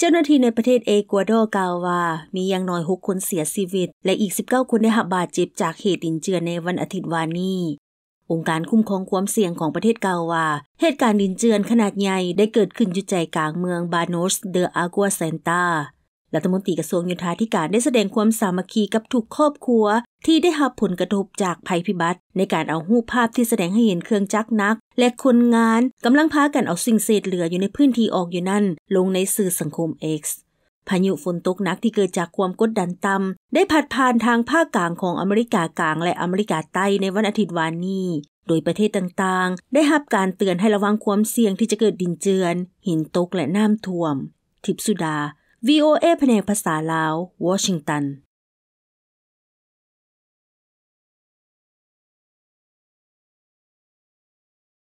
เจ้าหน้าที่ในประเทศเอกวาดอร์กล่าวว่า มีอย่างน้อย 6 คนเสียชีวิต และอีก 19 คนได้รับบาดเจ็บจากเหตุดินเจือในวันอาทิตย์วานนี้ องค์การคุ้มครองความเสี่ยงของประเทศกาวาเหตุการณ์ดินเจือนขนาดใหญ่ได้เกิดขึ้นอยู่ใจกลางเมืองบาโนสเดอากัวเซนตารัฐมนตรีกระทรวงยุทธาธิการได้แสดงความสามัคคีกับทุกครอบครัวที่ได้รับผลกระทบจากภัยพิบัติ ในการเอาหูภาพที่แสดงให้เห็นเครื่องจักรนัก และคนงานกำลังพากันเอาสิ่งเศษเหลืออยู่ในพื้นที่ออกอยู่นั่น ลงในสื่อสังคม X พายุฝนตกหนักที่เกิดจากความกดดันต่ำได้ผัดผ่านทางภาคกลางของอเมริกากลางและอเมริกาใต้ในวันอาทิตย์วานนี้ โดยประเทศต่างๆ ได้รับการเตือนให้ระวังความเสี่ยงที่จะเกิดดินเจือน หินตกและน้ำท่วม ทิพสุดา VOA แผนกภาษาลาววอชิงตัน